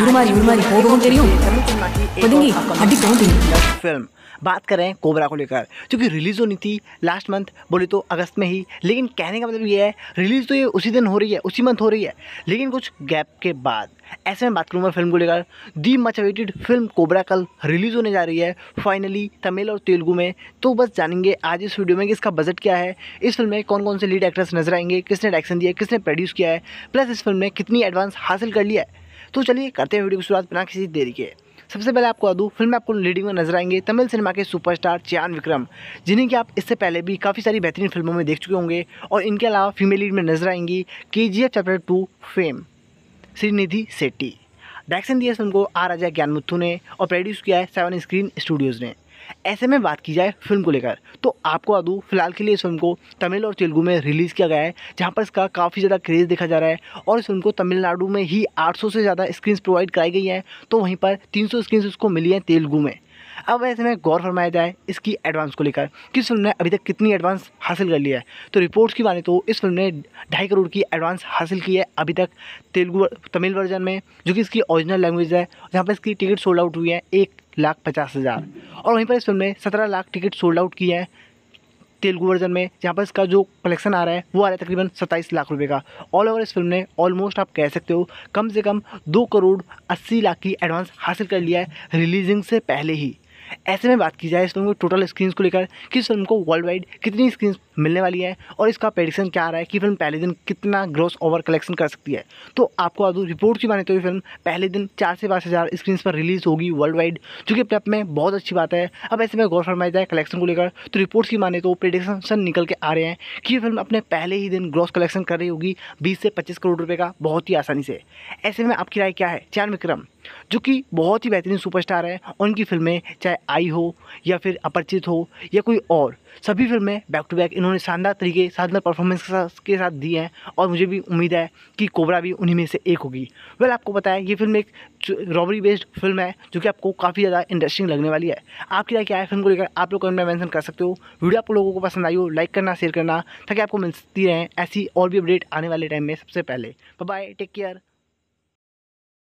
உருமாறி தெரியும் ஒதுங்கி அடிக்கவும் தெரியும் बात कर रहे हैं कोबरा को लेकर क्योंकि रिलीज़ तो होनी थी लास्ट मंथ बोले तो अगस्त में ही लेकिन कहने का मतलब ये है रिलीज़ तो ये उसी दिन हो रही है उसी मंथ हो रही है लेकिन कुछ गैप के बाद ऐसे में बात करूँगा फिल्म को लेकर the much awaited film cobra कल रिलीज़ होने जा रही है फाइनली तमिल और तेलुगू में तो बस जानेंगे आज इस वीडियो में कि इसका बजट क्या है इस फिल्म में कौन कौन से लीड एक्ट्रेस नजर आएंगे किसने डायरेक्शन दिया किसने प्रोड्यूस किया है प्लस इस फिल्म में कितनी एडवांस हासिल कर लिया है तो चलिए करते हैं वीडियो की शुरुआत बिना किसी देरी के सबसे पहले आपको दूँ फिल्म में आपको लीडिंग में नजर आएंगे तमिल सिनेमा के सुपरस्टार चयान विक्रम जिन्हें कि आप इससे पहले भी काफ़ी सारी बेहतरीन फिल्मों में देख चुके होंगे और इनके अलावा फीमेल लीड में नजर आएंगी K G F chapter two fame Srinidhi Shetty direction दिया फिल्म को आ राजा ज्ञानमुथु ने और प्रोड्यूस किया है सेवन स्क्रीन स्टूडियोज़ ने ऐसे में बात की जाए फिल्म को लेकर तो आपको आदू फिलहाल के लिए इस फिल्म को तमिल और तेलुगू में रिलीज़ किया गया है जहाँ पर इसका काफ़ी ज़्यादा क्रेज़ देखा जा रहा है और इस फिल्म को तमिलनाडु में ही 800 से ज़्यादा स्क्रीन प्रोवाइड कराई गई हैं तो वहीं पर 300 स्क्रीन उसको मिली हैं तेलुगू में अब ऐसे में गौर फरमाया जाए इसकी एडवांस को लेकर कि इस फिल्म ने अभी तक कितनी एडवांस हासिल कर लिया है तो रिपोर्ट्स की माने तो इस फिल्म ने ढाई करोड़ की एडवांस हासिल की है अभी तक तेलुगू तमिल वर्जन में जो कि इसकी ओरिजिनल लैंग्वेज है जहाँ पर इसकी टिकट सोल्ड आउट हुई है एक लाख पचास हज़ार और वहीं पर इस फिल्म ने सत्रह लाख टिकट सोल्ड आउट किया है तेलुगु वर्जन में जहाँ पर इसका जो कलेक्शन आ रहा है वो आ रहा है तकरीबन सत्ताईस लाख रुपए का ऑल ओवर इस फिल्म ने ऑलमोस्ट आप कह सकते हो कम से कम दो करोड़ अस्सी लाख की एडवांस हासिल कर लिया है रिलीजिंग से पहले ही ऐसे में बात की जाए इस फिल्म को टोटल स्क्रीन्स को लेकर कि इस फिल्म को वर्ल्ड वाइड कितनी स्क्रीन मिलने वाली है और इसका प्रेडिक्शन क्या आ रहा है कि फिल्म पहले दिन कितना ग्रोस ओवर कलेक्शन कर सकती है तो आपको अदू रिपोर्ट की माने तो ये फिल्म पहले दिन चार से पाँच हज़ार स्क्रीन पर रिलीज़ होगी वर्ल्ड वाइड जो कि अपने आप में बहुत अच्छी बात है अब ऐसे में गौर फरमाया जाए कलेक्शन को लेकर तो रिपोर्ट्स की माने तो प्रेडिक्शन निकल के आ रहे हैं कि ये फिल्म अपने पहले ही दिन ग्रॉस कलेक्शन कर रही होगी बीस से पच्चीस करोड़ रुपये का बहुत ही आसानी से ऐसे में आपकी राय क्या है चार विक्रम जो कि बहुत ही बेहतरीन सुपरस्टार हैं उनकी फिल्में चाहे आई हो या फिर अपरिचित हो या कोई और सभी फिल्में बैक टू बैक इन्होंने शानदार तरीके शानदार परफॉर्मेंस के साथ दी हैं और मुझे भी उम्मीद है कि कोबरा भी उन्हीं में से एक होगी वेल आपको पता है ये फिल्म एक रॉबरी बेस्ड फिल्म है जो कि आपको काफ़ी ज़्यादा इंटरेस्टिंग लगने वाली है आपकी राय क्या है फिल्म को लेकर आप लोग कमेंट में मैंशन कर सकते हो वीडियो आप लोगों को पसंद आई हो लाइक करना शेयर करना ताकि आपको मिलती रहें ऐसी और भी अपडेट आने वाले टाइम में सबसे पहले बाय टेक केयर